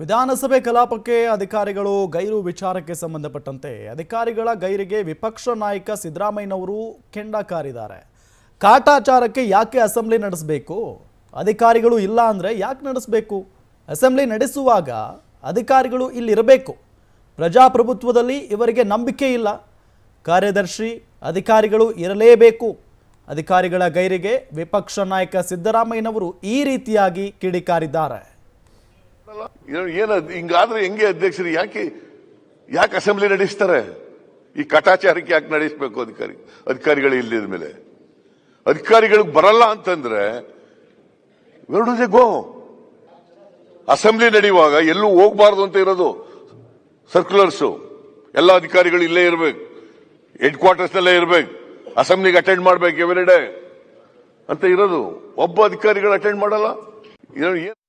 ವಿಧಾನಸಭೆ ಕಲಾಪಕ್ಕೆ ಅಧಿಕಾರಿಗಳು ಗೈರು ವಿಚಾರಕ್ಕೆ ಸಂಬಂಧಪಟ್ಟಂತೆ ಅಧಿಕಾರಿಗಳ ಗೈರಿಗೆ ವಿಪಕ್ಷ ನಾಯಕ ಸಿದ್ದರಾಮಯ್ಯನವರು ಕೆಂಡ ಕಾರಿದ್ದಾರೆ ಕಾಟಾಚಾರಕ್ಕೆ ಯಾಕೆ ಅಸೆಂಬ್ಲಿ ನಡೆಸಬೇಕು ಅಧಿಕಾರಿಗಳು ಇಲ್ಲ ಅಂದರೆ ಯಾಕೆ ನಡೆಸಬೇಕು ಅಸೆಂಬ್ಲಿ ನಡೆಸುವಾಗ ಅಧಿಕಾರಿಗಳು ಇಲ್ಲಿರಬೇಕು ಪ್ರಜಾಪ್ರಭುತ್ವದಲ್ಲಿ ಇವರಿಗೆ ನಂಬಿಕೆ ಇಲ್ಲ ಕಾರ್ಯದರ್ಶಿ ಅಧಿಕಾರಿಗಳು ಇರಲೇಬೇಕು ಅಧಿಕಾರಿಗಳ ಗೈರಿಗೆ ವಿಪಕ್ಷ ನಾಯಕ ಸಿದ್ದರಾಮಯ್ಯನವರು ಈ ರೀತಿಯಾಗಿ ಕಿಡಿಕಾರಿದ್ದಾರೆ ಏನ ಹಿಂಗಾದ್ರೆ ಹೆಂಗೆ ಅಧ್ಯಕ್ಷರು ಯಾಕೆ ಯಾಕೆ ಅಸೆಂಬ್ಲಿ ನಡೆಸ್ತಾರೆ ಈ ಕಟಾಚಾರಕ್ಕೆ ಯಾಕೆ ನಡೆಸಬೇಕು ಅಧಿಕಾರಿ ಅಧಿಕಾರಿಗಳು ಇಲ್ಲಿದ ಮೇಲೆ ಅಧಿಕಾರಿಗಳಿಗೆ ಬರಲ್ಲ ಅಂತಂದ್ರೆ ಗೋ ಅಸೆಂಬ್ಲಿ ನಡೆಯುವಾಗ ಎಲ್ಲೂ ಹೋಗಬಾರದು ಅಂತ ಇರೋದು ಸರ್ಕ್ಯುಲರ್ಸ್ ಎಲ್ಲ ಅಧಿಕಾರಿಗಳು ಇಲ್ಲೇ ಇರಬೇಕು ಹೆಡ್ ಕ್ವಾರ್ಟರ್ಸ್ ಎಲ್ಲ ಇರಬೇಕು ಅಸೆಂಬ್ಲಿಗೆ ಅಟೆಂಡ್ ಮಾಡಬೇಕು ಎವ್ರಿ ಡೇ ಅಂತ ಇರೋದು ಒಬ್ಬ ಅಧಿಕಾರಿಗಳು ಅಟೆಂಡ್ ಮಾಡಲ್ಲ ಏನು